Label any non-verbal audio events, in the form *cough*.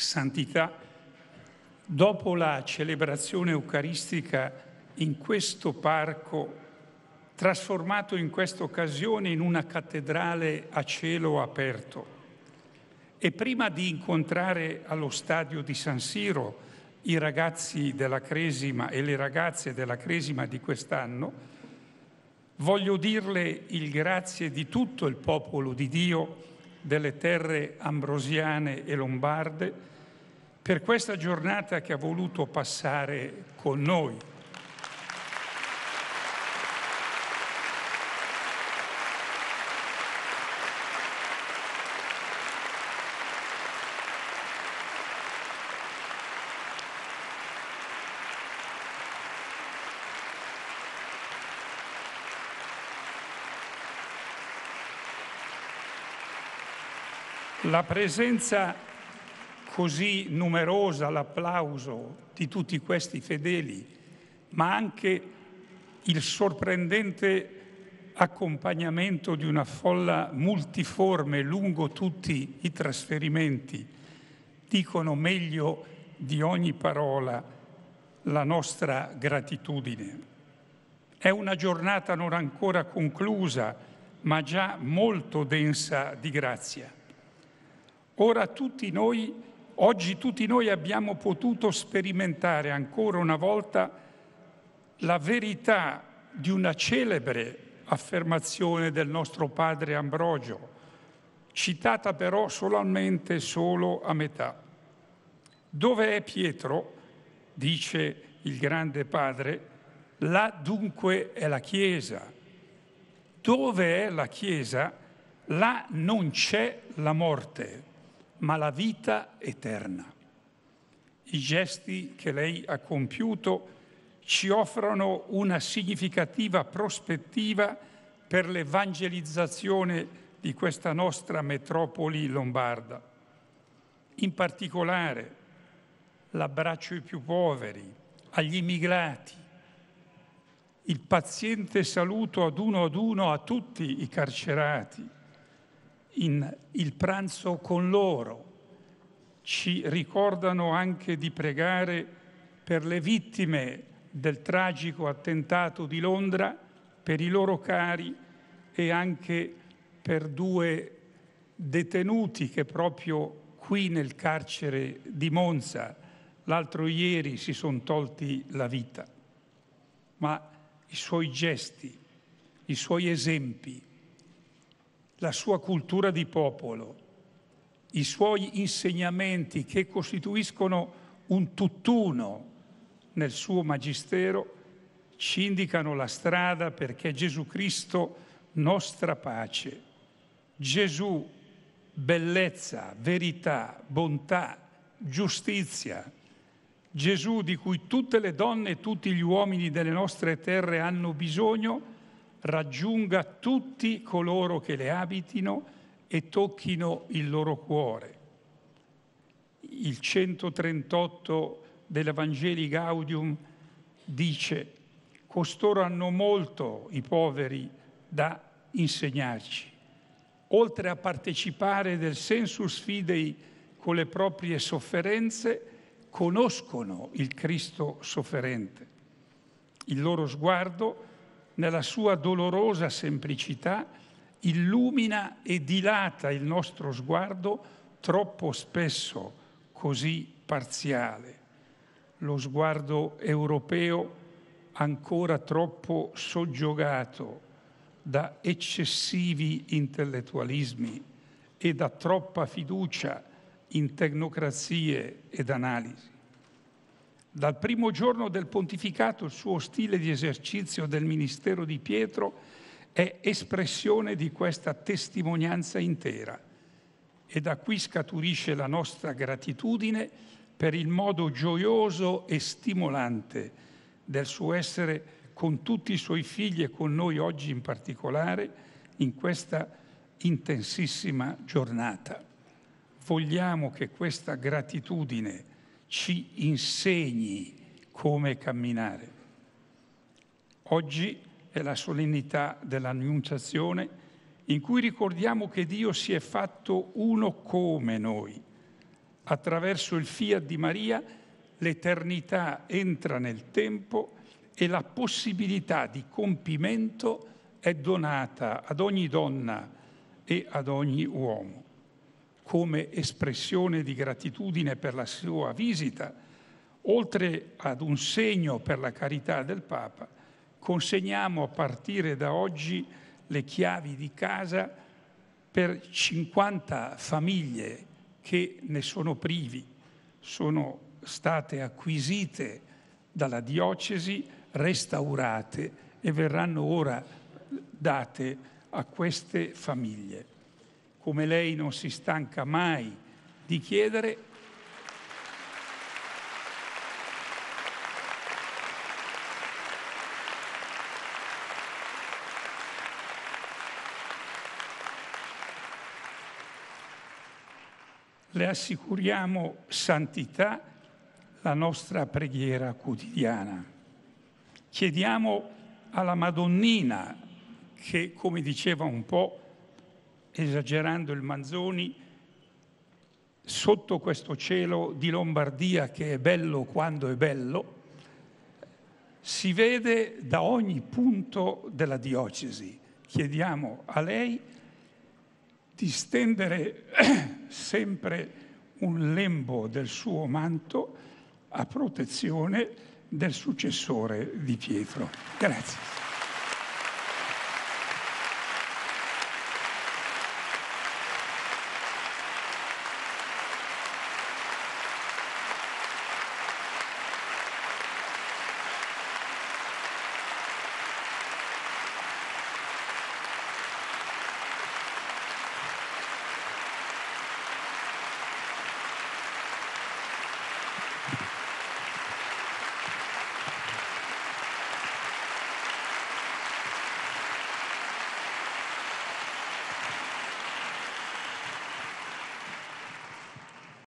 santità, dopo la celebrazione eucaristica in questo parco, trasformato in questa occasione in una cattedrale a cielo aperto. E prima di incontrare allo stadio di San Siro i ragazzi della Cresima e le ragazze della Cresima di quest'anno, voglio dirle il grazie di tutto il popolo di Dio delle terre ambrosiane e lombarde per questa giornata che ha voluto passare con noi. La presenza così numerosa, l'applauso di tutti questi fedeli, ma anche il sorprendente accompagnamento di una folla multiforme lungo tutti i trasferimenti, dicono meglio di ogni parola la nostra gratitudine. È una giornata non ancora conclusa, ma già molto densa di grazia. Ora tutti noi, oggi tutti noi abbiamo potuto sperimentare ancora una volta la verità di una celebre affermazione del nostro padre Ambrogio, citata però solamente solo a metà. Dove è Pietro, dice il grande padre, là dunque è la Chiesa. Dove è la Chiesa, là non c'è la morte ma la vita eterna. I gesti che lei ha compiuto ci offrono una significativa prospettiva per l'evangelizzazione di questa nostra metropoli lombarda. In particolare l'abbraccio ai più poveri, agli immigrati, il paziente saluto ad uno ad uno a tutti i carcerati in il pranzo con loro. Ci ricordano anche di pregare per le vittime del tragico attentato di Londra, per i loro cari e anche per due detenuti che proprio qui nel carcere di Monza l'altro ieri si sono tolti la vita. Ma i suoi gesti, i suoi esempi, la sua cultura di popolo, i suoi insegnamenti che costituiscono un tutt'uno nel suo magistero, ci indicano la strada perché Gesù Cristo, nostra pace, Gesù, bellezza, verità, bontà, giustizia, Gesù di cui tutte le donne e tutti gli uomini delle nostre terre hanno bisogno, raggiunga tutti coloro che le abitino e tocchino il loro cuore. Il 138 dell'Evangeli Gaudium dice, costoro hanno molto i poveri da insegnarci, oltre a partecipare del sensus fidei con le proprie sofferenze, conoscono il Cristo sofferente. Il loro sguardo nella sua dolorosa semplicità, illumina e dilata il nostro sguardo troppo spesso così parziale. Lo sguardo europeo ancora troppo soggiogato da eccessivi intellettualismi e da troppa fiducia in tecnocrazie ed analisi. Dal primo giorno del pontificato il suo stile di esercizio del ministero di Pietro è espressione di questa testimonianza intera e da qui scaturisce la nostra gratitudine per il modo gioioso e stimolante del suo essere con tutti i suoi figli e con noi oggi in particolare in questa intensissima giornata. Vogliamo che questa gratitudine ci insegni come camminare. Oggi è la solennità dell'annunciazione in cui ricordiamo che Dio si è fatto uno come noi. Attraverso il fiat di Maria l'eternità entra nel tempo e la possibilità di compimento è donata ad ogni donna e ad ogni uomo come espressione di gratitudine per la sua visita, oltre ad un segno per la carità del Papa, consegniamo a partire da oggi le chiavi di casa per 50 famiglie che ne sono privi. Sono state acquisite dalla diocesi, restaurate e verranno ora date a queste famiglie come lei non si stanca mai di chiedere. Le assicuriamo santità la nostra preghiera quotidiana. Chiediamo alla Madonnina che, come diceva un po' esagerando il Manzoni, sotto questo cielo di Lombardia che è bello quando è bello, si vede da ogni punto della diocesi. Chiediamo a lei di stendere *clears throat* sempre un lembo del suo manto a protezione del successore di Pietro. Grazie.